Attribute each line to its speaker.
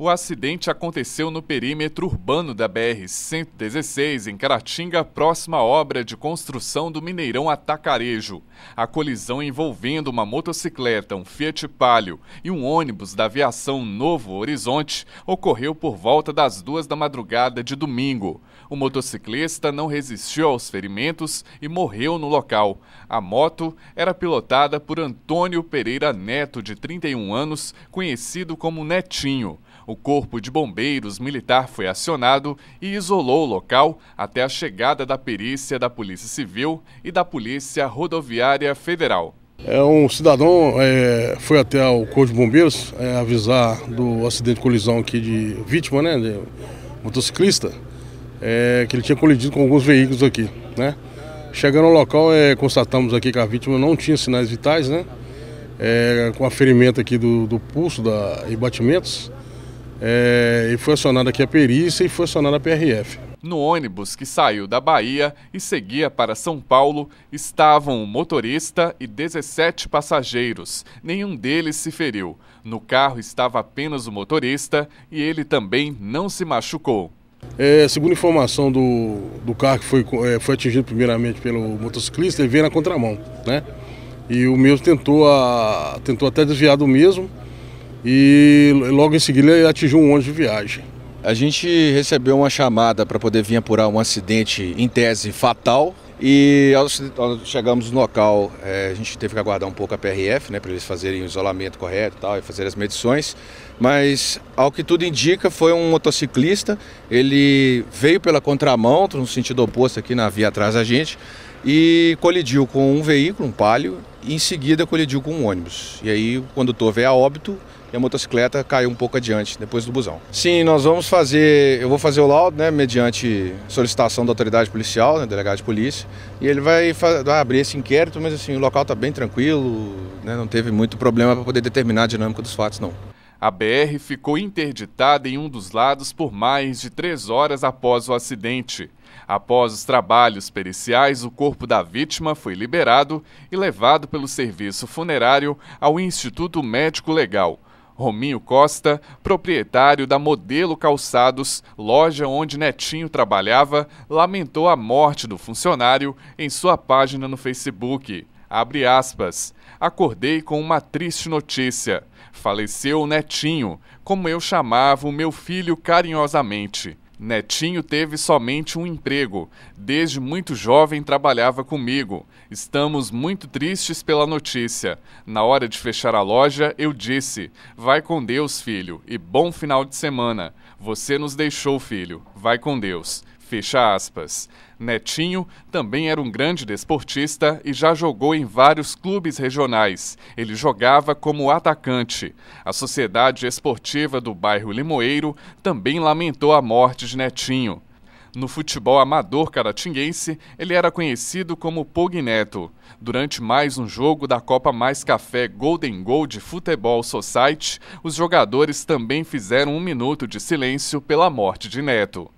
Speaker 1: O acidente aconteceu no perímetro urbano da BR-116, em Caratinga, próxima à obra de construção do Mineirão Atacarejo. A colisão envolvendo uma motocicleta, um Fiat Palio e um ônibus da aviação Novo Horizonte ocorreu por volta das duas da madrugada de domingo. O motociclista não resistiu aos ferimentos e morreu no local. A moto era pilotada por Antônio Pereira Neto, de 31 anos, conhecido como Netinho. O corpo de bombeiros militar foi acionado e isolou o local até a chegada da perícia da Polícia Civil e da Polícia Rodoviária Federal.
Speaker 2: É, um cidadão é, foi até o Corpo de Bombeiros é, avisar do acidente de colisão aqui de vítima, né, de motociclista, é, que ele tinha colidido com alguns veículos aqui, né. Chegando ao local, é, constatamos aqui que a vítima não tinha sinais vitais, né, é, com a ferimento aqui do, do pulso da, e batimentos é, e foi acionada aqui a perícia e foi acionada a PRF.
Speaker 1: No ônibus que saiu da Bahia e seguia para São Paulo, estavam o um motorista e 17 passageiros. Nenhum deles se feriu. No carro estava apenas o motorista e ele também não se machucou.
Speaker 2: É, segundo informação do, do carro que foi, é, foi atingido primeiramente pelo motociclista, ele veio na contramão, né? E o mesmo tentou, a, tentou até desviar do mesmo, e logo em seguida ele atingiu um ônibus de viagem.
Speaker 3: A gente recebeu uma chamada para poder vir apurar um acidente em tese fatal e ao chegamos no local, é, a gente teve que aguardar um pouco a PRF, né, para eles fazerem o isolamento correto e tal, e fazer as medições. Mas, ao que tudo indica, foi um motociclista. Ele veio pela contramão, no sentido oposto aqui na via atrás da gente e colidiu com um veículo, um palio, e em seguida colidiu com um ônibus. E aí o condutor veio a óbito e a motocicleta caiu um pouco adiante, depois do busão. Sim, nós vamos fazer, eu vou fazer o laudo, né, mediante solicitação da autoridade policial, né, delegado de polícia, e ele vai, vai abrir esse inquérito, mas assim, o local está bem tranquilo, né, não teve muito problema para poder determinar a dinâmica dos fatos, não.
Speaker 1: A BR ficou interditada em um dos lados por mais de três horas após o acidente. Após os trabalhos periciais, o corpo da vítima foi liberado e levado pelo serviço funerário ao Instituto Médico Legal. Rominho Costa, proprietário da Modelo Calçados, loja onde Netinho trabalhava, lamentou a morte do funcionário em sua página no Facebook. Abre aspas. Acordei com uma triste notícia. Faleceu o Netinho, como eu chamava o meu filho carinhosamente. Netinho teve somente um emprego. Desde muito jovem trabalhava comigo. Estamos muito tristes pela notícia. Na hora de fechar a loja, eu disse: Vai com Deus, filho, e bom final de semana. Você nos deixou, filho. Vai com Deus. Fecha aspas. Netinho também era um grande desportista e já jogou em vários clubes regionais. Ele jogava como atacante. A Sociedade Esportiva do bairro Limoeiro também lamentou a morte de Netinho. No futebol amador caratinguense, ele era conhecido como Pogneto. Durante mais um jogo da Copa Mais Café Golden Goal de Futebol Society, os jogadores também fizeram um minuto de silêncio pela morte de Neto.